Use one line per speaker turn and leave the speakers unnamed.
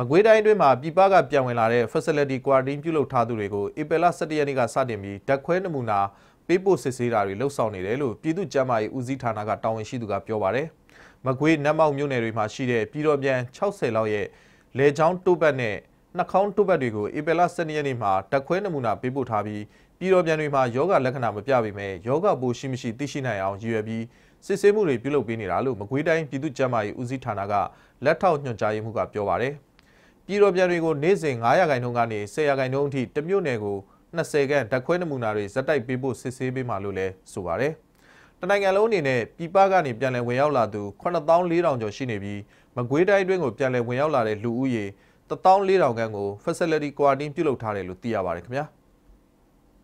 မကွေးတိုင်းအတွင်းမှာပြည်ပကပြန်ဝင်လာတဲ့ facility quarantine ပြုလုပ်ထားသူတွေကိုဧပြီလ17ရက်နေ့ကစတင်ပြီးဓာတ်ခွဲနမူနာပေးပို့စစ်ဆေးတာတွေလှုပ်ဆောင်နေတယ်လို့ပြည်သူ့ကျန်းမာရေးဦးစီးဌာနကတာဝန်ရှိသူကပြောပါတယ်။မကွေးနတ်မောက်မြို့နယ်တွေမှာရှိတဲ့ပြည်တော်ပြန်60လောက်ရဲ့လေချောင်းတုတ်ပတ်နဲ့နှာခေါင်းတုတ်ပတ်တွေကိုဧပြီလ12ရက်နေ့မှာဓာတ်ခွဲနမူနာပေးပို့ထားပြီးပြည်တော်ပြန်တွေမှာယောဂလက္ခဏာမပြပေမဲ့ယောဂပိုးရှိမရှိသိရှိနိုင်အောင်ရည်ရွယ်ပြီးစစ်ဆေးမှုတွေပြုလုပ်ပေးနေတာလို့မကွေးတိုင်းပြည်သူ့ကျန်းမာရေးဦးစီးဌာနကလက်ထောက်ညွှန်ကြားရေးမှူးကပြောပါတယ်။ပြည်တော်ပြန်တွေကိုနေ့စဉ်900ခိုင်နှုန်းကနေ1000ခိုင်နှုန်းအထိတစ်မြို့နယ်ကို20ခန့်ဓာတ်ခွဲနမူနာတွေဇက်တိုက်ပေးဖို့စစ်ဆေးပေးမှာလို့လည်းဆိုပါရယ်။တနိုင်ငံလုံးအနေနဲ့ပြည်ပကနေပြန်လည်ဝင်ရောက်လာသူ8400ကျော်ရှိနေပြီးမကွေးတိုင်းအတွင်းကိုပြန်လည်ဝင်ရောက်လာတဲ့လူဦးရေ14000ခန့်ကို facility quarantine ပြုလုပ်ထားတယ်လို့သိရပါတယ်ခင်ဗျာ။